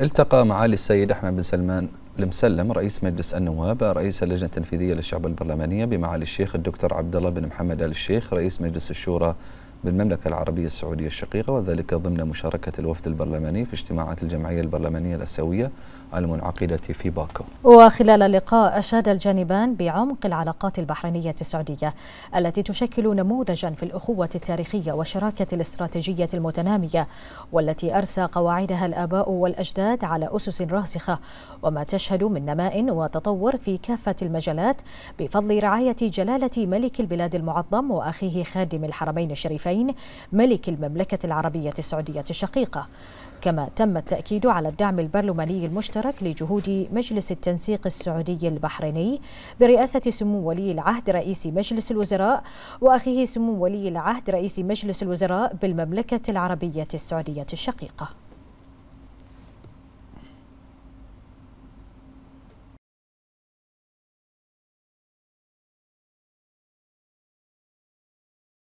التقى معالي السيد أحمد بن سلمان المسلم رئيس مجلس النواب رئيس اللجنة التنفيذية للشعب البرلمانية بمعالي الشيخ الدكتور عبد الله بن محمد آل الشيخ رئيس مجلس الشورى بالمملكة العربية السعودية الشقيقة وذلك ضمن مشاركة الوفد البرلماني في اجتماعات الجمعية البرلمانية الأسيوية المنعقدة في باكو وخلال اللقاء أشاد الجانبان بعمق العلاقات البحرينية السعودية التي تشكل نموذجا في الأخوة التاريخية والشراكة الاستراتيجية المتنامية والتي أرسى قواعدها الآباء والأجداد على أسس راسخة وما تشهد من نماء وتطور في كافة المجالات بفضل رعاية جلالة ملك البلاد المعظم وأخيه خادم الحرمين الشريفين الطرفين ملك المملكة العربية السعودية الشقيقة كما تم التأكيد على الدعم البرلماني المشترك لجهود مجلس التنسيق السعودي البحريني برئاسة سمو ولي العهد رئيس مجلس الوزراء وأخيه سمو ولي العهد رئيس مجلس الوزراء بالمملكة العربية السعودية الشقيقة